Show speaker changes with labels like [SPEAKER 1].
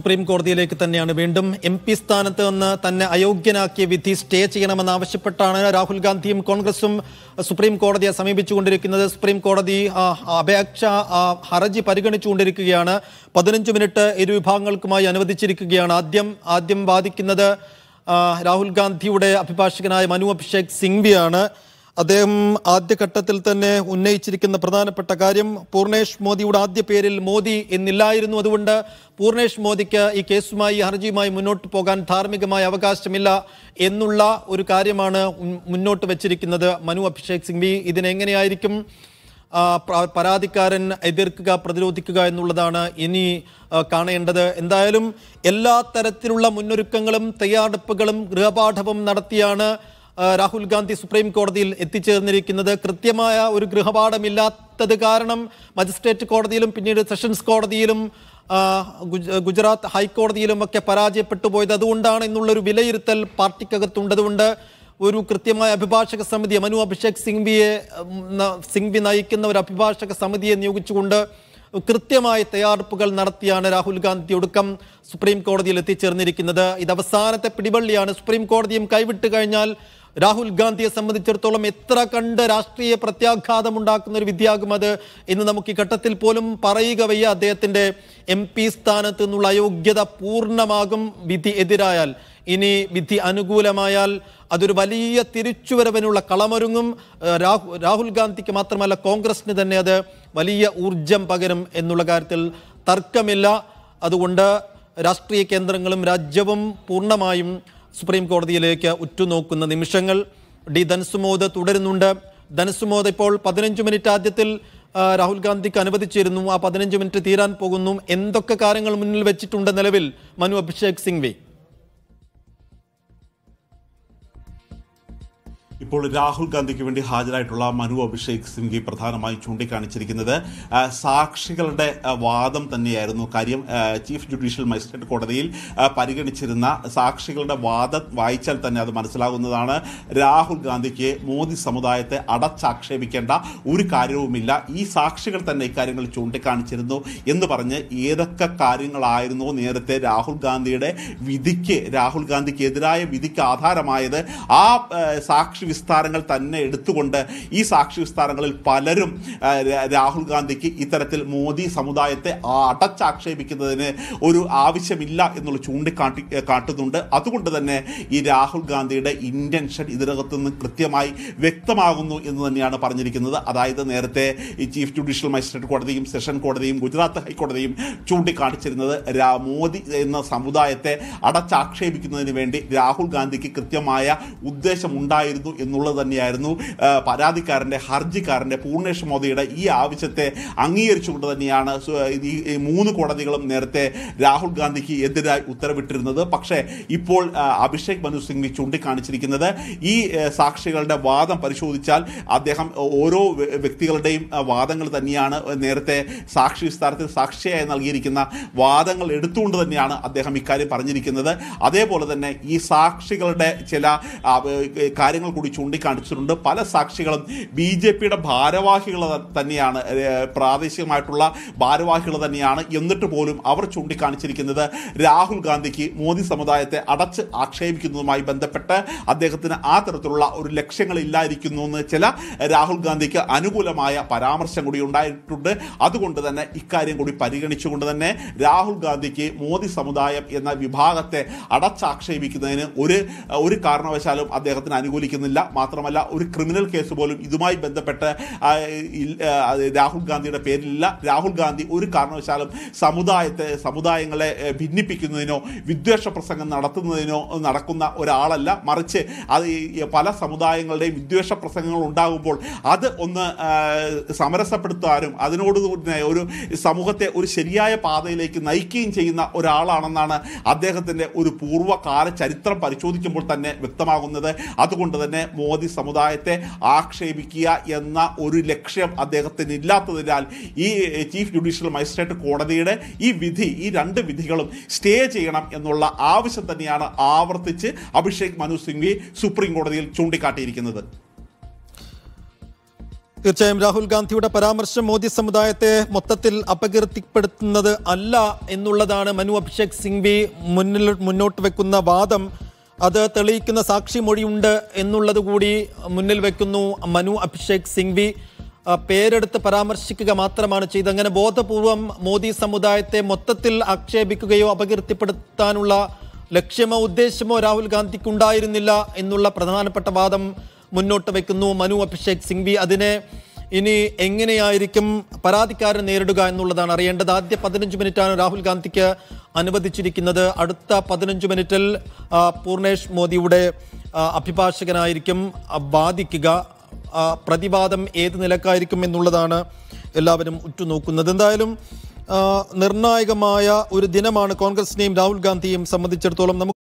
[SPEAKER 1] supreme കോടതിയിലേക്ക് തന്നെയാണ് വീണ്ടും എം പി സ്ഥാനത്ത് നിന്ന് തന്നെ അയോഗ്യനാക്കിയ വിധി സ്റ്റേ ചെയ്യണമെന്നാവശ്യപ്പെട്ടാണ് രാഹുൽ ഗാന്ധിയും കോൺഗ്രസും സുപ്രീം കോടതിയെ സമീപിച്ചുകൊണ്ടിരിക്കുന്നത് സുപ്രീം കോടതി അപേക്ഷ ഹർജി പരിഗണിച്ചുകൊണ്ടിരിക്കുകയാണ് പതിനഞ്ച് മിനിറ്റ് ഇരു അനുവദിച്ചിരിക്കുകയാണ് ആദ്യം ആദ്യം വാദിക്കുന്നത് രാഹുൽ ഗാന്ധിയുടെ അഭിഭാഷകനായ മനു അഭിഷേക് സിംഗ്വിയാണ് അദ്ദേഹം ആദ്യഘട്ടത്തിൽ തന്നെ ഉന്നയിച്ചിരിക്കുന്ന പ്രധാനപ്പെട്ട കാര്യം പൂർണേഷ് മോദിയുടെ ആദ്യ പേരിൽ മോദി എന്നില്ലായിരുന്നു അതുകൊണ്ട് പൂർണേഷ് മോദിക്ക് ഈ കേസുമായി ഹർജിയുമായി മുന്നോട്ട് പോകാൻ ധാർമ്മികമായ അവകാശമില്ല എന്നുള്ള ഒരു കാര്യമാണ് മുന്നോട്ട് വെച്ചിരിക്കുന്നത് മനു അഭിഷേക് സിംഗ് സിംഗ്വി ഇതിനെങ്ങനെയായിരിക്കും പരാതിക്കാരൻ എതിർക്കുക പ്രതിരോധിക്കുക എന്നുള്ളതാണ് ഇനി കാണേണ്ടത് എന്തായാലും എല്ലാ തരത്തിലുള്ള മുന്നൊരുക്കങ്ങളും തയ്യാറെടുപ്പുകളും ഗൃഹപാഠവും നടത്തിയാണ് രാഹുൽ ഗാന്ധി സുപ്രീം കോടതിയിൽ എത്തിച്ചേർന്നിരിക്കുന്നത് കൃത്യമായ ഒരു ഗൃഹപാഠമില്ലാത്തത് കാരണം മജിസ്ട്രേറ്റ് കോടതിയിലും പിന്നീട് സെഷൻസ് കോടതിയിലും ഗുജറാത്ത് ഹൈക്കോടതിയിലും ഒക്കെ പരാജയപ്പെട്ടു പോയത് അതുകൊണ്ടാണ് എന്നുള്ളൊരു വിലയിരുത്തൽ പാർട്ടിക്കകത്തുണ്ടതുകൊണ്ട് ഒരു കൃത്യമായ അഭിഭാഷക സമിതി മനു അഭിഷേക് സിംഗ്വിയെ സിംഗ്വി നയിക്കുന്ന ഒരു അഭിഭാഷക സമിതിയെ നിയോഗിച്ചുകൊണ്ട് കൃത്യമായ തയ്യാറെടുപ്പുകൾ നടത്തിയാണ് രാഹുൽ ഗാന്ധി ഒടുക്കം സുപ്രീം കോടതിയിൽ എത്തിച്ചേർന്നിരിക്കുന്നത് ഇത് അവസാനത്തെ പിടിവള്ളിയാണ് സുപ്രീം കോടതിയും കൈവിട്ട് കഴിഞ്ഞാൽ രാഹുൽ ഗാന്ധിയെ സംബന്ധിച്ചിടത്തോളം എത്ര കണ്ട് രാഷ്ട്രീയ ഉണ്ടാക്കുന്ന ഒരു വിദ്യയാകും അത് ഇന്ന് നമുക്ക് ഈ ഘട്ടത്തിൽ പോലും പറയുക വയ്യ അദ്ദേഹത്തിന്റെ എം പി സ്ഥാനത്ത് നിന്നുള്ള അയോഗ്യത പൂർണ്ണമാകും വിധി എതിരായാൽ ഇനി വിധി അനുകൂലമായാൽ അതൊരു വലിയ തിരിച്ചുവരവിനുള്ള കളമൊരുങ്ങും രാഹുൽ ഗാന്ധിക്ക് മാത്രമല്ല കോൺഗ്രസിന് തന്നെ അത് വലിയ ഊർജം പകരും എന്നുള്ള കാര്യത്തിൽ തർക്കമില്ല അതുകൊണ്ട് രാഷ്ട്രീയ കേന്ദ്രങ്ങളും രാജ്യവും പൂർണ്ണമായും സുപ്രീം കോടതിയിലേക്ക് ഉറ്റുനോക്കുന്ന നിമിഷങ്ങൾ ഡി ധനസുമോദ് തുടരുന്നുണ്ട് ധനസുമോദ് ഇപ്പോൾ പതിനഞ്ച് മിനിറ്റ് ആദ്യത്തിൽ രാഹുൽ ഗാന്ധിക്ക് അനുവദിച്ചിരുന്നു ആ പതിനഞ്ച് മിനിറ്റ് തീരാൻ പോകുന്നു എന്തൊക്കെ കാര്യങ്ങൾ മുന്നിൽ വെച്ചിട്ടുണ്ട് നിലവിൽ
[SPEAKER 2] മനു അഭിഷേക് സിംഗ്വി ഇപ്പോൾ രാഹുൽ ഗാന്ധിക്ക് വേണ്ടി ഹാജരായിട്ടുള്ള മനു അഭിഷേക് സിംഗി പ്രധാനമായി ചൂണ്ടിക്കാണിച്ചിരിക്കുന്നത് സാക്ഷികളുടെ വാദം തന്നെയായിരുന്നു കാര്യം ചീഫ് ജുഡീഷ്യൽ മജിസ്ട്രേറ്റ് കോടതിയിൽ പരിഗണിച്ചിരുന്ന സാക്ഷികളുടെ വാദം വായിച്ചാൽ തന്നെ അത് മനസ്സിലാകുന്നതാണ് രാഹുൽ ഗാന്ധിക്ക് മോദി സമുദായത്തെ അടച്ചാക്ഷേപിക്കേണ്ട ഒരു കാര്യവുമില്ല ഈ സാക്ഷികൾ തന്നെ ഇക്കാര്യങ്ങൾ ചൂണ്ടിക്കാണിച്ചിരുന്നു എന്ന് പറഞ്ഞ് ഏതൊക്കെ കാര്യങ്ങളായിരുന്നു നേരത്തെ രാഹുൽ ഗാന്ധിയുടെ വിധിക്ക് രാഹുൽ ഗാന്ധിക്ക് എതിരായ വിധിക്ക് ആധാരമായത് ആ സാക്ഷി സാക്ഷി വിസ്താരങ്ങൾ തന്നെ എടുത്തുകൊണ്ട് ഈ സാക്ഷി വിസ്താരങ്ങളിൽ പലരും രാഹുൽ ഗാന്ധിക്ക് ഇത്തരത്തിൽ മോദി സമുദായത്തെ അടച്ചാക്ഷേപിക്കുന്നതിന് ഒരു ആവശ്യമില്ല എന്നുള്ള ചൂണ്ടിക്കാട്ടി കാട്ടുന്നുണ്ട് അതുകൊണ്ട് തന്നെ ഈ രാഹുൽ ഗാന്ധിയുടെ ഇൻറ്റൻഷൻ ഇതിനകത്ത് നിന്ന് കൃത്യമായി വ്യക്തമാകുന്നു എന്ന് തന്നെയാണ് പറഞ്ഞിരിക്കുന്നത് അതായത് നേരത്തെ ഈ ചീഫ് ജുഡീഷ്യൽ മജിസ്ട്രേറ്റ് കോടതിയും സെഷൻ കോടതിയും ഗുജറാത്ത് ഹൈക്കോടതിയും ചൂണ്ടിക്കാണിച്ചിരുന്നത് മോദി എന്ന സമുദായത്തെ അടച്ചാക്ഷേപിക്കുന്നതിന് വേണ്ടി രാഹുൽ ഗാന്ധിക്ക് കൃത്യമായ ഉദ്ദേശമുണ്ടായിരുന്നു എന്നുള്ളത് തന്നെയായിരുന്നു പരാതിക്കാരൻ്റെ ഹർജിക്കാരൻ്റെ പൂർണ്ണേഷ് മോദിയുടെ ഈ ആവശ്യത്തെ അംഗീകരിച്ചുകൊണ്ട് തന്നെയാണ് ഈ മൂന്ന് കോടതികളും നേരത്തെ രാഹുൽ ഗാന്ധിക്ക് എതിരായി ഉത്തരവിട്ടിരുന്നത് പക്ഷേ ഇപ്പോൾ അഭിഷേക് മനു സിംഗ്വി ചൂണ്ടിക്കാണിച്ചിരിക്കുന്നത് ഈ സാക്ഷികളുടെ വാദം പരിശോധിച്ചാൽ അദ്ദേഹം ഓരോ വ്യക്തികളുടെയും വാദങ്ങൾ തന്നെയാണ് നേരത്തെ സാക്ഷി വിസ്താരത്തിൽ സാക്ഷിയായി നൽകിയിരിക്കുന്ന വാദങ്ങൾ എടുത്തുകൊണ്ട് തന്നെയാണ് അദ്ദേഹം ഇക്കാര്യം പറഞ്ഞിരിക്കുന്നത് അതേപോലെ തന്നെ ഈ സാക്ഷികളുടെ ചില കാര്യങ്ങൾ കൂടി കൂടി ചൂണ്ടിക്കാണിച്ചിട്ടുണ്ട് പല സാക്ഷികളും ബി ജെ പിയുടെ ഭാരവാഹികൾ തന്നെയാണ് പ്രാദേശികമായിട്ടുള്ള ഭാരവാഹികൾ തന്നെയാണ് എന്നിട്ട് പോലും അവർ ചൂണ്ടിക്കാണിച്ചിരിക്കുന്നത് രാഹുൽ ഗാന്ധിക്ക് മോദി സമുദായത്തെ അടച്ച് ആക്ഷേപിക്കുന്നതുമായി ബന്ധപ്പെട്ട് അദ്ദേഹത്തിന് ആ തരത്തിലുള്ള ഒരു ലക്ഷ്യങ്ങളില്ലായിരിക്കുന്നു എന്ന് ചില രാഹുൽ ഗാന്ധിക്ക് അനുകൂലമായ പരാമർശം കൂടി ഉണ്ടായിട്ടുണ്ട് അതുകൊണ്ട് തന്നെ ഇക്കാര്യം കൂടി പരിഗണിച്ചുകൊണ്ട് തന്നെ രാഹുൽ ഗാന്ധിക്ക് മോദി സമുദായം എന്ന വിഭാഗത്തെ അടച്ചാക്ഷേപിക്കുന്നതിന് ഒരു ഒരു കാരണവശാലും അദ്ദേഹത്തിന് അനുകൂലിക്കുന്നില്ല ഇല്ല മാത്രമല്ല ഒരു ക്രിമിനൽ കേസ് പോലും ഇതുമായി ബന്ധപ്പെട്ട് രാഹുൽ ഗാന്ധിയുടെ പേരിലില്ല രാഹുൽ ഗാന്ധി ഒരു കാരണവശാലും സമുദായത്തെ സമുദായങ്ങളെ ഭിന്നിപ്പിക്കുന്നതിനോ വിദ്വേഷ പ്രസംഗം നടത്തുന്നതിനോ നടക്കുന്ന ഒരാളല്ല മറിച്ച് അത് പല സമുദായങ്ങളുടെയും വിദ്വേഷ പ്രസംഗങ്ങൾ ഉണ്ടാകുമ്പോൾ അത് ഒന്ന് സമരസപ്പെടുത്താനും അതിനോട് ഒരു സമൂഹത്തെ ഒരു ശരിയായ പാതയിലേക്ക് നയിക്കുകയും ചെയ്യുന്ന ഒരാളാണെന്നാണ് അദ്ദേഹത്തിൻ്റെ ഒരു പൂർവ്വകാല ചരിത്രം പരിശോധിക്കുമ്പോൾ തന്നെ വ്യക്തമാകുന്നത് അതുകൊണ്ട് തന്നെ മോദി സമുദായത്തെ ആക്ഷേപിക്കുക എന്ന ഒരു ലക്ഷ്യം അദ്ദേഹത്തിന് ഇല്ലാത്തതിനാൽ ഈ ചീഫ് ജുഡീഷ്യൽ മജിസ്ട്രേറ്റ് കോടതിയുടെ ഈ വിധി ഈ രണ്ട് വിധികളും സ്റ്റേ ചെയ്യണം എന്നുള്ള ആവശ്യം തന്നെയാണ് ആവർത്തിച്ച് അഭിഷേക് മനു സിംഗ്വി സുപ്രീം കോടതിയിൽ ചൂണ്ടിക്കാട്ടിയിരിക്കുന്നത് തീർച്ചയായും രാഹുൽ ഗാന്ധിയുടെ
[SPEAKER 1] പരാമർശം മോദി സമുദായത്തെ മൊത്തത്തിൽ അപകീർത്തിപ്പെടുത്തുന്നത് അല്ല എന്നുള്ളതാണ് മനു അഭിഷേക് സിംഗ്വി മുന്നിൽ മുന്നോട്ട് വെക്കുന്ന വാദം അത് തെളിയിക്കുന്ന സാക്ഷിമൊഴിയുണ്ട് എന്നുള്ളത് കൂടി മുന്നിൽ വെക്കുന്നു മനു അഭിഷേക് സിംഗ്വി പേരെടുത്ത് പരാമർശിക്കുക മാത്രമാണ് ചെയ്തത് അങ്ങനെ ബോധപൂർവം മോദി സമുദായത്തെ മൊത്തത്തിൽ ആക്ഷേപിക്കുകയോ അപകീർത്തിപ്പെടുത്താനുള്ള ലക്ഷ്യമോ ഉദ്ദേശമോ രാഹുൽ ഗാന്ധിക്ക് ഉണ്ടായിരുന്നില്ല എന്നുള്ള പ്രധാനപ്പെട്ട വാദം മുന്നോട്ട് വെക്കുന്നു മനു അഭിഷേക് സിംഗ്വി അതിനെ ഇനി എങ്ങനെയായിരിക്കും പരാതിക്കാരൻ നേരിടുക എന്നുള്ളതാണ് അറിയേണ്ടത് ആദ്യ പതിനഞ്ച് മിനിറ്റാണ് രാഹുൽ ഗാന്ധിക്ക് അനുവദിച്ചിരിക്കുന്നത് അടുത്ത പതിനഞ്ച് മിനിറ്റിൽ പൂർണേഷ് മോദിയുടെ അഭിഭാഷകനായിരിക്കും വാദിക്കുക പ്രതിവാദം ഏത് നിലക്കായിരിക്കും എന്നുള്ളതാണ് എല്ലാവരും ഉറ്റുനോക്കുന്നത് എന്തായാലും നിർണായകമായ ഒരു ദിനമാണ് കോൺഗ്രസിനെയും രാഹുൽ ഗാന്ധിയെയും സംബന്ധിച്ചിടത്തോളം നമുക്ക്